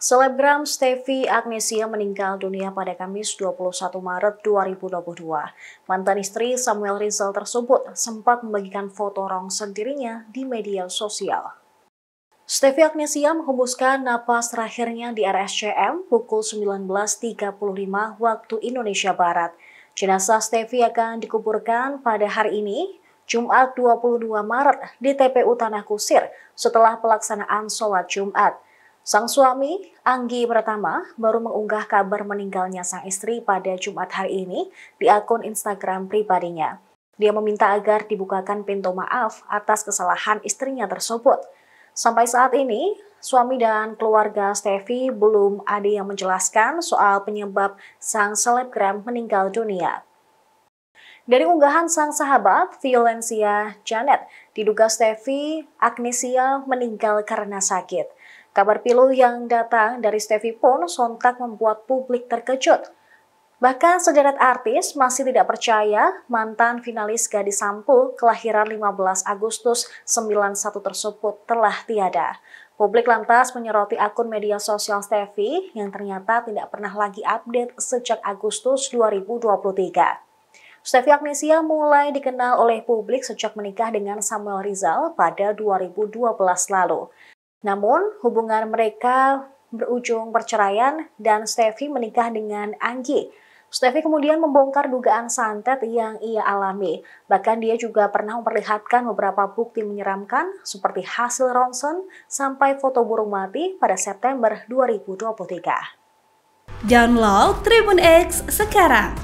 Selebgram Steffi Agnesia meninggal dunia pada Kamis 21 Maret 2022. Mantan istri Samuel Rizal tersebut sempat membagikan foto rong dirinya di media sosial. Steffi Agnesia menghembuskan napas terakhirnya di RSCM pukul 19.35 waktu Indonesia Barat. Jenazah Steffi akan dikuburkan pada hari ini Jumat 22 Maret di TPU Tanah Kusir setelah pelaksanaan sholat Jumat. Sang suami, Anggi Pratama, baru mengunggah kabar meninggalnya sang istri pada Jumat hari ini di akun Instagram pribadinya. Dia meminta agar dibukakan pintu maaf atas kesalahan istrinya tersebut. Sampai saat ini, suami dan keluarga Stevi belum ada yang menjelaskan soal penyebab sang selebgram meninggal dunia. Dari unggahan sang sahabat, Violencia Janet, diduga Steffi Agnesia meninggal karena sakit. Kabar pilu yang datang dari Steffi pun sontak membuat publik terkejut. Bahkan sederet artis masih tidak percaya mantan finalis Gadis Sampul kelahiran 15 Agustus 91 tersebut telah tiada. Publik lantas menyoroti akun media sosial Steffi yang ternyata tidak pernah lagi update sejak Agustus 2023. Steffi Agnesia mulai dikenal oleh publik sejak menikah dengan Samuel Rizal pada 2012 lalu. Namun, hubungan mereka berujung perceraian dan Steffi menikah dengan Anggi. Steffi kemudian membongkar dugaan santet yang ia alami. Bahkan dia juga pernah memperlihatkan beberapa bukti menyeramkan seperti hasil ronsen sampai foto burung mati pada September 2023. Download Tribun X sekarang